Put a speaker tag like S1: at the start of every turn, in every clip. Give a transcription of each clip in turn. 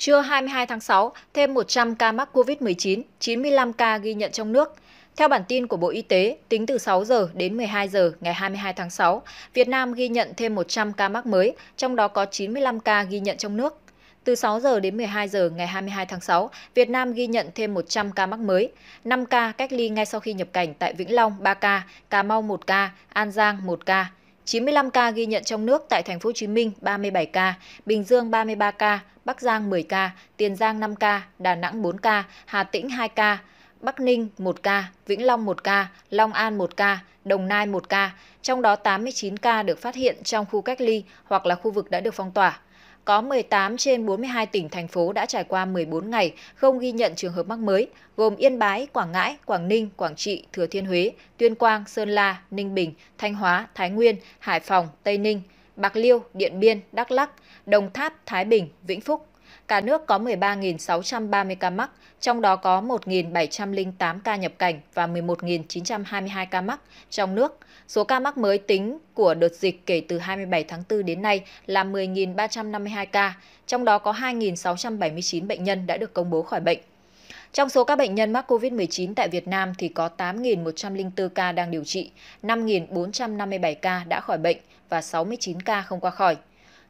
S1: Trưa 22 tháng 6, thêm 100 ca mắc COVID-19, 95 ca ghi nhận trong nước. Theo bản tin của Bộ Y tế, tính từ 6 giờ đến 12 giờ ngày 22 tháng 6, Việt Nam ghi nhận thêm 100 ca mắc mới, trong đó có 95 ca ghi nhận trong nước. Từ 6 giờ đến 12 giờ ngày 22 tháng 6, Việt Nam ghi nhận thêm 100 ca mắc mới, 5 ca cách ly ngay sau khi nhập cảnh tại Vĩnh Long 3 ca, Cà Mau 1 ca, An Giang 1 ca. 95 ca ghi nhận trong nước tại thành phố Hồ Chí Minh 37 ca, Bình Dương 33 ca, Bắc Giang 10 ca, Tiền Giang 5 ca, Đà Nẵng 4 ca, Hà Tĩnh 2 ca, Bắc Ninh 1 ca, Vĩnh Long 1 ca, Long An 1 ca, Đồng Nai 1 ca, trong đó 89 ca được phát hiện trong khu cách ly hoặc là khu vực đã được phong tỏa có 18 trên 42 tỉnh, thành phố đã trải qua 14 ngày không ghi nhận trường hợp mắc mới, gồm Yên Bái, Quảng Ngãi, Quảng Ninh, Quảng Trị, Thừa Thiên Huế, Tuyên Quang, Sơn La, Ninh Bình, Thanh Hóa, Thái Nguyên, Hải Phòng, Tây Ninh, Bạc Liêu, Điện Biên, Đắk Lắc, Đồng Tháp, Thái Bình, Vĩnh Phúc, Cả nước có 13.630 ca mắc, trong đó có 1.708 ca nhập cảnh và 11.922 ca mắc trong nước. Số ca mắc mới tính của đợt dịch kể từ 27 tháng 4 đến nay là 10.352 ca, trong đó có 2.679 bệnh nhân đã được công bố khỏi bệnh. Trong số các bệnh nhân mắc COVID-19 tại Việt Nam thì có 8.104 ca đang điều trị, 5.457 ca đã khỏi bệnh và 69 ca không qua khỏi.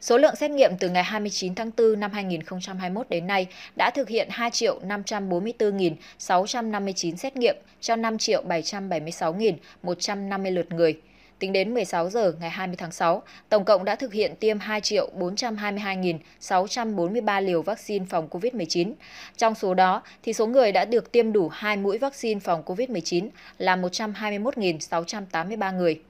S1: Số lượng xét nghiệm từ ngày 29 tháng 4 năm 2021 đến nay đã thực hiện 2.544.659 xét nghiệm cho 5.776.150 lượt người. Tính đến 16 giờ ngày 20 tháng 6, tổng cộng đã thực hiện tiêm 2.422.643 liều vaccine phòng COVID-19. Trong số đó, thì số người đã được tiêm đủ 2 mũi vaccine phòng COVID-19 là 121.683 người.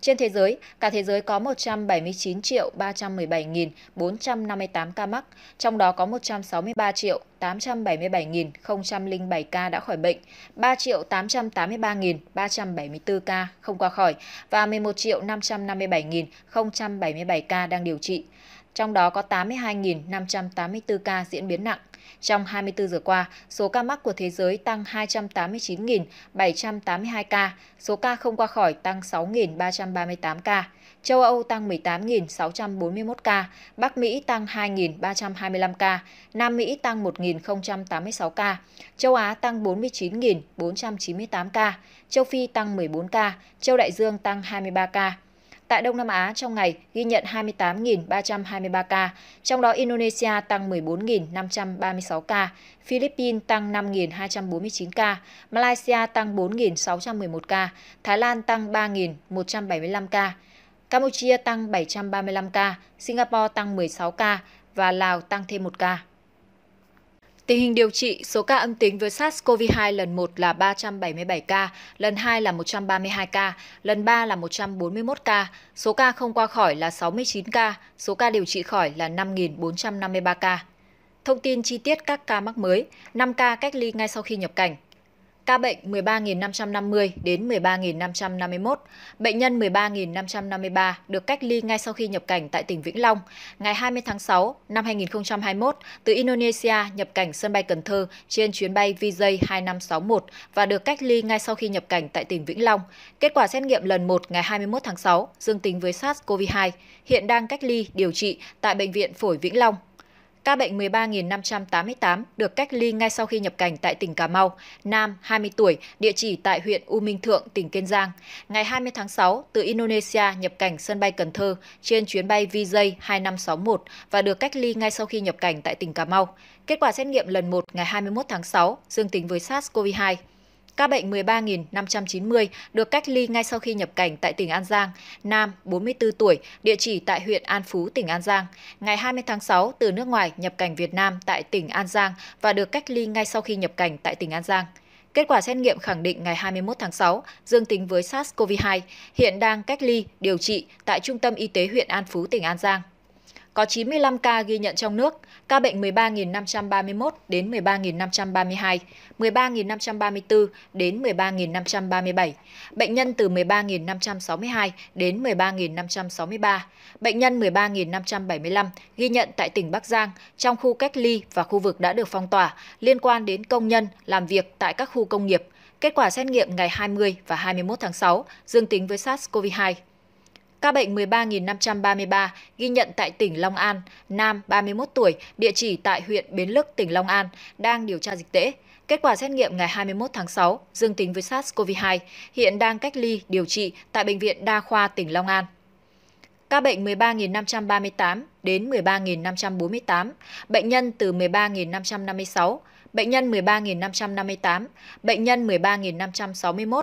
S1: Trên thế giới, cả thế giới có 179 triệu 317.458 ca mắc, trong đó có 163 triệu 877.007 ca đã khỏi bệnh, 3 triệu 883.374 ca không qua khỏi và 11 triệu 557.077 ca đang điều trị trong đó có 82.584 ca diễn biến nặng. Trong 24 giờ qua, số ca mắc của thế giới tăng 289.782 ca, số ca không qua khỏi tăng 6.338 ca, châu Âu tăng 18.641 ca, Bắc Mỹ tăng 2.325 ca, Nam Mỹ tăng 1.086 ca, châu Á tăng 49.498 ca, châu Phi tăng 14 ca, châu Đại Dương tăng 23 ca, Tại Đông Nam Á trong ngày ghi nhận 28.323 ca, trong đó Indonesia tăng 14.536 ca, Philippines tăng 5.249 ca, Malaysia tăng 4.611 ca, Thái Lan tăng 3.175 ca, Campuchia tăng 735 ca, Singapore tăng 16 ca và Lào tăng thêm 1 ca. Tình hình điều trị, số ca âm tính với SARS-CoV-2 lần 1 là 377 ca, lần 2 là 132 ca, lần 3 là 141 ca, số ca không qua khỏi là 69 ca, số ca điều trị khỏi là 5.453 ca. Thông tin chi tiết các ca mắc mới, 5 ca cách ly ngay sau khi nhập cảnh, ca bệnh 13.550 đến 13.551, bệnh nhân 13.553 được cách ly ngay sau khi nhập cảnh tại tỉnh Vĩnh Long ngày 20 tháng 6 năm 2021 từ Indonesia nhập cảnh sân bay Cần Thơ trên chuyến bay VJ 2561 và được cách ly ngay sau khi nhập cảnh tại tỉnh Vĩnh Long. Kết quả xét nghiệm lần 1 ngày 21 tháng 6 dương tính với SARS-CoV-2, hiện đang cách ly điều trị tại bệnh viện Phổi Vĩnh Long Ca bệnh 13.588 được cách ly ngay sau khi nhập cảnh tại tỉnh Cà Mau, nam 20 tuổi, địa chỉ tại huyện U Minh Thượng, tỉnh Kiên Giang. Ngày 20 tháng 6, từ Indonesia nhập cảnh sân bay Cần Thơ trên chuyến bay VJ 2561 và được cách ly ngay sau khi nhập cảnh tại tỉnh Cà Mau. Kết quả xét nghiệm lần 1 ngày 21 tháng 6 dương tính với SARS-CoV-2. Ca bệnh 13.590 được cách ly ngay sau khi nhập cảnh tại tỉnh An Giang, nam 44 tuổi, địa chỉ tại huyện An Phú, tỉnh An Giang. Ngày 20 tháng 6 từ nước ngoài nhập cảnh Việt Nam tại tỉnh An Giang và được cách ly ngay sau khi nhập cảnh tại tỉnh An Giang. Kết quả xét nghiệm khẳng định ngày 21 tháng 6 dương tính với SARS-CoV-2, hiện đang cách ly, điều trị tại Trung tâm Y tế huyện An Phú, tỉnh An Giang có 95 ca ghi nhận trong nước, ca bệnh 13.531 đến 13.532, 13.534 đến 13.537, bệnh nhân từ 13.562 đến 13.563, bệnh nhân 13.575 ghi nhận tại tỉnh Bắc Giang trong khu cách ly và khu vực đã được phong tỏa liên quan đến công nhân làm việc tại các khu công nghiệp. Kết quả xét nghiệm ngày 20 và 21 tháng 6 dương tính với SARS-CoV-2. Ca bệnh 13.533 ghi nhận tại tỉnh Long An, nam 31 tuổi, địa chỉ tại huyện Bến Lức, tỉnh Long An, đang điều tra dịch tễ. Kết quả xét nghiệm ngày 21 tháng 6 dương tính với SARS-CoV-2, hiện đang cách ly điều trị tại bệnh viện Đa khoa tỉnh Long An. Ca bệnh 13.538 đến 13.548, bệnh nhân từ 13.556, bệnh nhân 13.558, bệnh nhân 13.561,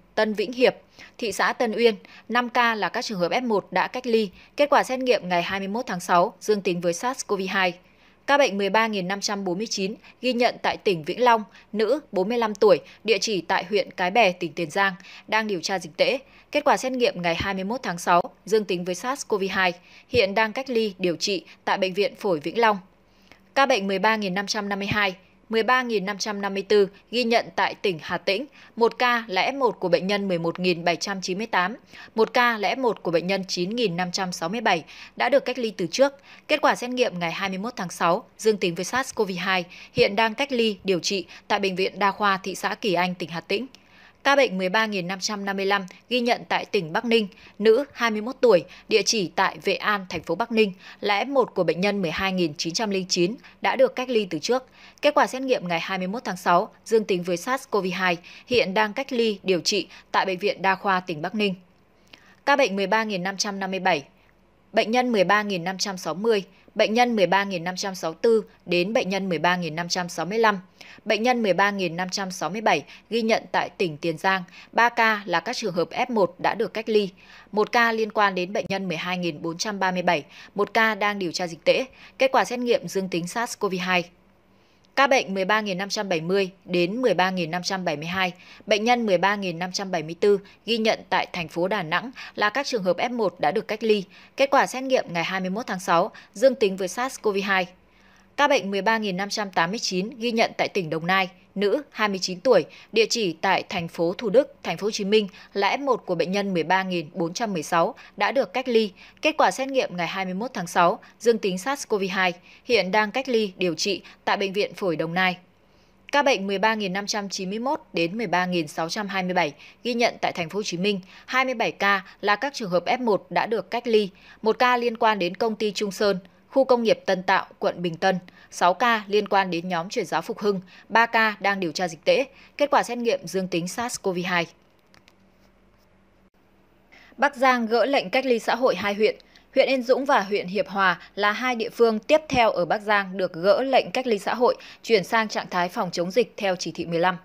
S1: Tân Vĩnh Hiệp, thị xã Tân Uyên, 5 ca là các trường hợp F1 đã cách ly, kết quả xét nghiệm ngày 21 tháng 6 dương tính với SARS-CoV-2. Ca bệnh 13.549 ghi nhận tại tỉnh Vĩnh Long, nữ 45 tuổi, địa chỉ tại huyện Cái Bè, tỉnh Tiền Giang, đang điều tra dịch tễ. Kết quả xét nghiệm ngày 21 tháng 6 dương tính với SARS-CoV-2, hiện đang cách ly điều trị tại bệnh viện Phổi Vĩnh Long. Ca bệnh 13.552 13.554 ghi nhận tại tỉnh Hà Tĩnh, 1 ca là F1 của bệnh nhân 11.798, 1 ca là F1 của bệnh nhân 9.567 đã được cách ly từ trước. Kết quả xét nghiệm ngày 21 tháng 6 dương tính với SARS-CoV-2, hiện đang cách ly điều trị tại Bệnh viện Đa khoa thị xã Kỳ Anh, tỉnh Hà Tĩnh. Ca bệnh 13.555 ghi nhận tại tỉnh Bắc Ninh, nữ 21 tuổi, địa chỉ tại Vệ An, thành phố Bắc Ninh, là F1 của bệnh nhân 12.909 đã được cách ly từ trước. Kết quả xét nghiệm ngày 21 tháng 6 dương tính với SARS-CoV-2, hiện đang cách ly điều trị tại Bệnh viện Đa khoa tỉnh Bắc Ninh. Ca bệnh 13.557 Bệnh nhân 13.560, bệnh nhân 13.564 đến bệnh nhân 13.565, bệnh nhân 13.567 ghi nhận tại tỉnh Tiền Giang, 3 ca là các trường hợp F1 đã được cách ly, một ca liên quan đến bệnh nhân 12.437, một ca đang điều tra dịch tễ, kết quả xét nghiệm dương tính SARS-CoV-2. Ca bệnh 13.570 đến 13.572, bệnh nhân 13.574 ghi nhận tại thành phố Đà Nẵng là các trường hợp F1 đã được cách ly. Kết quả xét nghiệm ngày 21 tháng 6 dương tính với SARS-CoV-2. Ca bệnh 13.589 ghi nhận tại tỉnh Đồng Nai, nữ 29 tuổi, địa chỉ tại thành phố Thủ Đức, thành phố Hồ Chí Minh là F1 của bệnh nhân 13.416 đã được cách ly. Kết quả xét nghiệm ngày 21 tháng 6 dương tính SARS-CoV-2, hiện đang cách ly điều trị tại bệnh viện Phổi Đồng Nai. Ca bệnh 13.591 đến 13.627 ghi nhận tại thành phố Hồ Chí Minh, 27 ca là các trường hợp F1 đã được cách ly, một ca liên quan đến công ty Trung Sơn, khu công nghiệp Tân Tạo, quận Bình Tân, 6 ca liên quan đến nhóm chuyển giáo Phục Hưng, 3 ca đang điều tra dịch tễ, kết quả xét nghiệm dương tính SARS-CoV-2. Bắc Giang gỡ lệnh cách ly xã hội hai huyện, huyện Yên Dũng và huyện Hiệp Hòa là hai địa phương tiếp theo ở Bắc Giang được gỡ lệnh cách ly xã hội, chuyển sang trạng thái phòng chống dịch theo chỉ thị 15.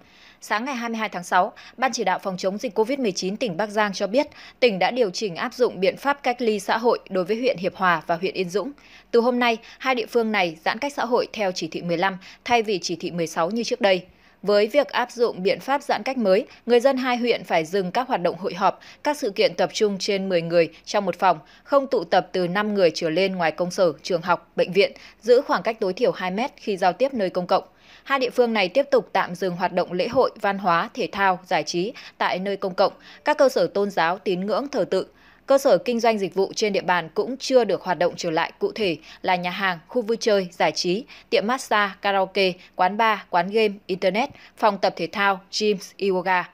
S1: Sáng ngày 22 tháng 6, Ban chỉ đạo phòng chống dịch COVID-19 tỉnh Bắc Giang cho biết, tỉnh đã điều chỉnh áp dụng biện pháp cách ly xã hội đối với huyện Hiệp Hòa và huyện Yên Dũng. Từ hôm nay, hai địa phương này giãn cách xã hội theo chỉ thị 15 thay vì chỉ thị 16 như trước đây. Với việc áp dụng biện pháp giãn cách mới, người dân hai huyện phải dừng các hoạt động hội họp, các sự kiện tập trung trên 10 người trong một phòng, không tụ tập từ 5 người trở lên ngoài công sở, trường học, bệnh viện, giữ khoảng cách tối thiểu 2 mét khi giao tiếp nơi công cộng. Hai địa phương này tiếp tục tạm dừng hoạt động lễ hội, văn hóa, thể thao, giải trí tại nơi công cộng, các cơ sở tôn giáo, tín ngưỡng, thờ tự, Cơ sở kinh doanh dịch vụ trên địa bàn cũng chưa được hoạt động trở lại cụ thể là nhà hàng, khu vui chơi, giải trí, tiệm massage, karaoke, quán bar, quán game, internet, phòng tập thể thao, gym, yoga.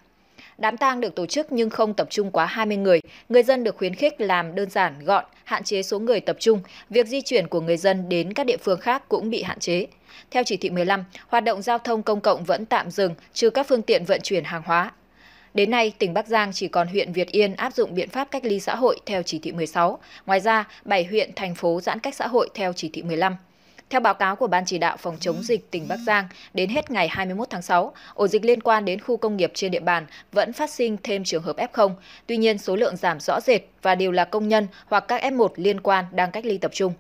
S1: Đám tang được tổ chức nhưng không tập trung quá 20 người. Người dân được khuyến khích làm đơn giản, gọn, hạn chế số người tập trung. Việc di chuyển của người dân đến các địa phương khác cũng bị hạn chế. Theo chỉ thị 15, hoạt động giao thông công cộng vẫn tạm dừng, trừ các phương tiện vận chuyển hàng hóa, Đến nay, tỉnh Bắc Giang chỉ còn huyện Việt Yên áp dụng biện pháp cách ly xã hội theo chỉ thị 16. Ngoài ra, 7 huyện, thành phố giãn cách xã hội theo chỉ thị 15. Theo báo cáo của Ban chỉ đạo phòng chống dịch tỉnh Bắc Giang, đến hết ngày 21 tháng 6, ổ dịch liên quan đến khu công nghiệp trên địa bàn vẫn phát sinh thêm trường hợp F0. Tuy nhiên, số lượng giảm rõ rệt và đều là công nhân hoặc các F1 liên quan đang cách ly tập trung.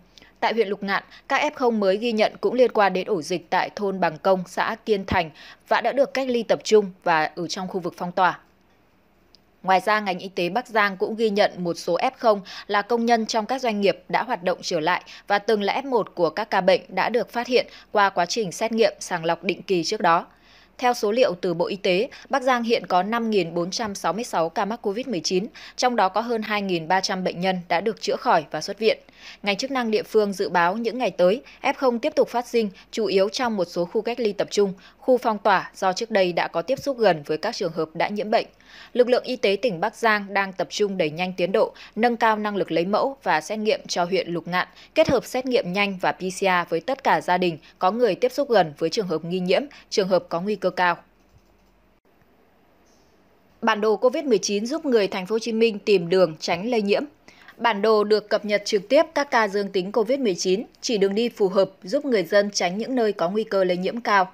S1: Tại huyện Lục Ngạn, các F0 mới ghi nhận cũng liên quan đến ổ dịch tại thôn Bằng Công, xã Kiên Thành và đã được cách ly tập trung và ở trong khu vực phong tỏa. Ngoài ra, ngành y tế Bắc Giang cũng ghi nhận một số F0 là công nhân trong các doanh nghiệp đã hoạt động trở lại và từng là F1 của các ca bệnh đã được phát hiện qua quá trình xét nghiệm sàng lọc định kỳ trước đó. Theo số liệu từ Bộ Y tế, Bắc Giang hiện có 5.466 ca mắc COVID-19, trong đó có hơn 2.300 bệnh nhân đã được chữa khỏi và xuất viện. Ngành chức năng địa phương dự báo những ngày tới, F0 tiếp tục phát sinh, chủ yếu trong một số khu cách ly tập trung, khu phong tỏa do trước đây đã có tiếp xúc gần với các trường hợp đã nhiễm bệnh. Lực lượng y tế tỉnh Bắc Giang đang tập trung đẩy nhanh tiến độ, nâng cao năng lực lấy mẫu và xét nghiệm cho huyện Lục Ngạn, kết hợp xét nghiệm nhanh và PCR với tất cả gia đình có người tiếp xúc gần với trường hợp nghi nhiễm, trường hợp có nguy cơ cao. Bản đồ COVID-19 giúp người thành phố Hồ Chí Minh tìm đường tránh lây nhiễm. Bản đồ được cập nhật trực tiếp các ca dương tính COVID-19, chỉ đường đi phù hợp giúp người dân tránh những nơi có nguy cơ lây nhiễm cao.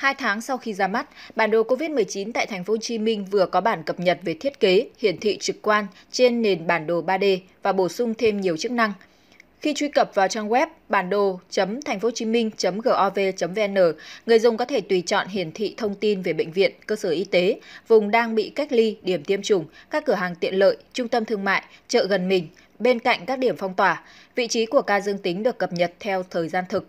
S1: Hai tháng sau khi ra mắt, bản đồ COVID-19 tại thành phố Hồ Chí Minh vừa có bản cập nhật về thiết kế, hiển thị trực quan trên nền bản đồ 3D và bổ sung thêm nhiều chức năng. Khi truy cập vào trang web bản đồ.thanhphohochiminh.gov.vn, người dùng có thể tùy chọn hiển thị thông tin về bệnh viện, cơ sở y tế, vùng đang bị cách ly, điểm tiêm chủng, các cửa hàng tiện lợi, trung tâm thương mại, chợ gần mình, bên cạnh các điểm phong tỏa. Vị trí của ca dương tính được cập nhật theo thời gian thực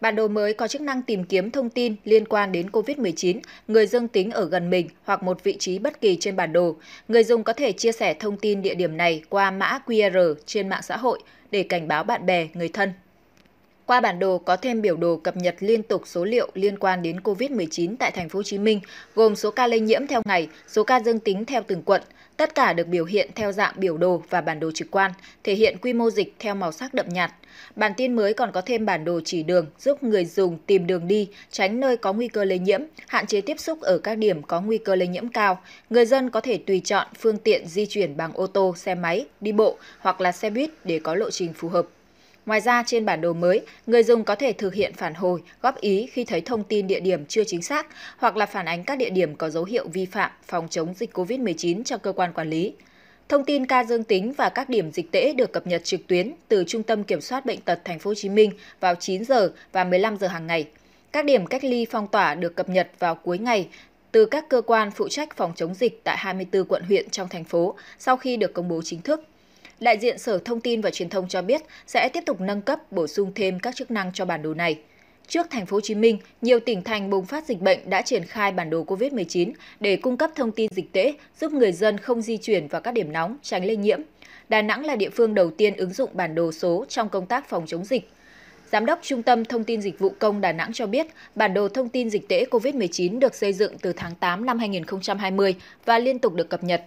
S1: Bản đồ mới có chức năng tìm kiếm thông tin liên quan đến COVID-19, người dương tính ở gần mình hoặc một vị trí bất kỳ trên bản đồ. Người dùng có thể chia sẻ thông tin địa điểm này qua mã QR trên mạng xã hội để cảnh báo bạn bè, người thân qua bản đồ có thêm biểu đồ cập nhật liên tục số liệu liên quan đến COVID-19 tại thành phố Hồ Chí Minh, gồm số ca lây nhiễm theo ngày, số ca dương tính theo từng quận. Tất cả được biểu hiện theo dạng biểu đồ và bản đồ trực quan, thể hiện quy mô dịch theo màu sắc đậm nhạt. Bản tin mới còn có thêm bản đồ chỉ đường giúp người dùng tìm đường đi, tránh nơi có nguy cơ lây nhiễm, hạn chế tiếp xúc ở các điểm có nguy cơ lây nhiễm cao. Người dân có thể tùy chọn phương tiện di chuyển bằng ô tô, xe máy, đi bộ hoặc là xe buýt để có lộ trình phù hợp. Ngoài ra, trên bản đồ mới, người dùng có thể thực hiện phản hồi, góp ý khi thấy thông tin địa điểm chưa chính xác hoặc là phản ánh các địa điểm có dấu hiệu vi phạm phòng chống dịch COVID-19 cho cơ quan quản lý. Thông tin ca dương tính và các điểm dịch tễ được cập nhật trực tuyến từ Trung tâm Kiểm soát bệnh tật Thành phố Hồ Chí Minh vào 9 giờ và 15 giờ hàng ngày. Các điểm cách ly phong tỏa được cập nhật vào cuối ngày từ các cơ quan phụ trách phòng chống dịch tại 24 quận huyện trong thành phố sau khi được công bố chính thức. Đại diện Sở Thông tin và Truyền thông cho biết sẽ tiếp tục nâng cấp, bổ sung thêm các chức năng cho bản đồ này. Trước thành phố Hồ Chí Minh, nhiều tỉnh thành bùng phát dịch bệnh đã triển khai bản đồ COVID-19 để cung cấp thông tin dịch tễ, giúp người dân không di chuyển vào các điểm nóng, tránh lây nhiễm. Đà Nẵng là địa phương đầu tiên ứng dụng bản đồ số trong công tác phòng chống dịch. Giám đốc Trung tâm Thông tin Dịch vụ Công Đà Nẵng cho biết, bản đồ thông tin dịch tễ COVID-19 được xây dựng từ tháng 8 năm 2020 và liên tục được cập nhật.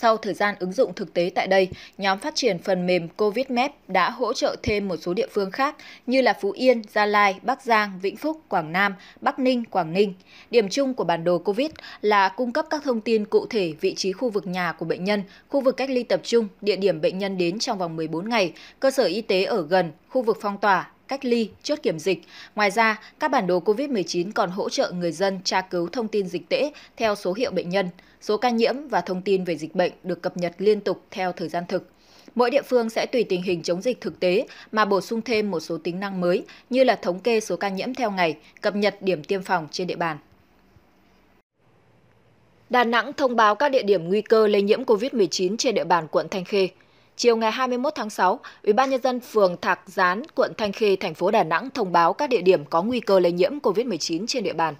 S1: Sau thời gian ứng dụng thực tế tại đây, nhóm phát triển phần mềm COVID Map đã hỗ trợ thêm một số địa phương khác như là Phú Yên, Gia Lai, Bắc Giang, Vĩnh Phúc, Quảng Nam, Bắc Ninh, Quảng Ninh. Điểm chung của bản đồ COVID là cung cấp các thông tin cụ thể vị trí khu vực nhà của bệnh nhân, khu vực cách ly tập trung, địa điểm bệnh nhân đến trong vòng 14 ngày, cơ sở y tế ở gần, khu vực phong tỏa, cách ly, chốt kiểm dịch. Ngoài ra, các bản đồ COVID-19 còn hỗ trợ người dân tra cứu thông tin dịch tễ theo số hiệu bệnh nhân, số ca nhiễm và thông tin về dịch bệnh được cập nhật liên tục theo thời gian thực. Mỗi địa phương sẽ tùy tình hình chống dịch thực tế mà bổ sung thêm một số tính năng mới như là thống kê số ca nhiễm theo ngày, cập nhật điểm tiêm phòng trên địa bàn. Đà Nẵng thông báo các địa điểm nguy cơ lây nhiễm COVID-19 trên địa bàn quận Thanh Khê. Chiều ngày 21 tháng 6, Ủy ban nhân dân phường Thạc Gián, quận Thanh Khê, thành phố Đà Nẵng thông báo các địa điểm có nguy cơ lây nhiễm COVID-19 trên địa bàn.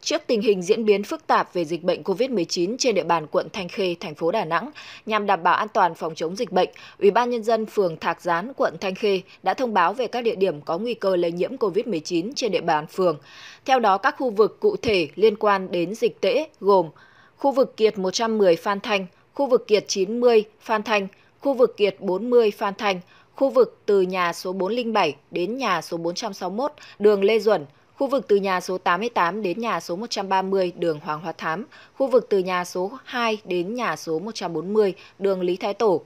S1: Trước tình hình diễn biến phức tạp về dịch bệnh COVID-19 trên địa bàn quận Thanh Khê, thành phố Đà Nẵng, nhằm đảm bảo an toàn phòng chống dịch bệnh, Ủy ban nhân dân phường Thạc Gián, quận Thanh Khê đã thông báo về các địa điểm có nguy cơ lây nhiễm COVID-19 trên địa bàn phường. Theo đó, các khu vực cụ thể liên quan đến dịch tễ gồm khu vực Kiệt 110 Phan Thanh, khu vực Kiệt 90 Phan Thanh, khu vực Kiệt 40 Phan Thành, khu vực từ nhà số 407 đến nhà số 461 đường Lê Duẩn, khu vực từ nhà số 88 đến nhà số 130 đường Hoàng Hoa Thám, khu vực từ nhà số 2 đến nhà số 140 đường Lý Thái Tổ.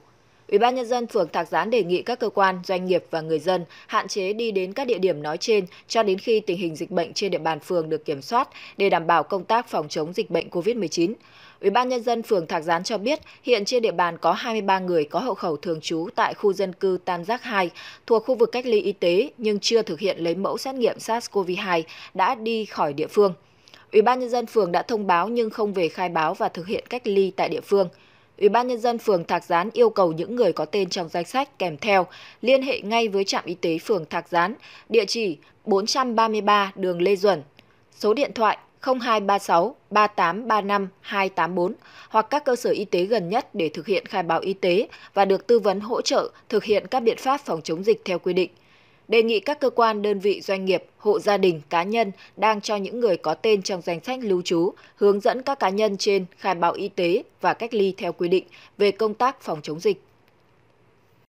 S1: Ủy ban nhân dân phường Thạc Gián đề nghị các cơ quan, doanh nghiệp và người dân hạn chế đi đến các địa điểm nói trên cho đến khi tình hình dịch bệnh trên địa bàn phường được kiểm soát để đảm bảo công tác phòng chống dịch bệnh COVID-19. Ủy ban nhân dân phường Thạc Gián cho biết, hiện trên địa bàn có 23 người có hộ khẩu thường trú tại khu dân cư Tam Giác 2 thuộc khu vực cách ly y tế nhưng chưa thực hiện lấy mẫu xét nghiệm SARS-CoV-2 đã đi khỏi địa phương. Ủy ban nhân dân phường đã thông báo nhưng không về khai báo và thực hiện cách ly tại địa phương. Ủy ban nhân dân phường Thạc Gián yêu cầu những người có tên trong danh sách kèm theo liên hệ ngay với trạm y tế phường Thạc Gián, địa chỉ 433 đường Lê Duẩn, số điện thoại 0236 3835 284 hoặc các cơ sở y tế gần nhất để thực hiện khai báo y tế và được tư vấn hỗ trợ thực hiện các biện pháp phòng chống dịch theo quy định. Đề nghị các cơ quan, đơn vị, doanh nghiệp, hộ gia đình, cá nhân đang cho những người có tên trong danh sách lưu trú hướng dẫn các cá nhân trên khai báo y tế và cách ly theo quy định về công tác phòng chống dịch.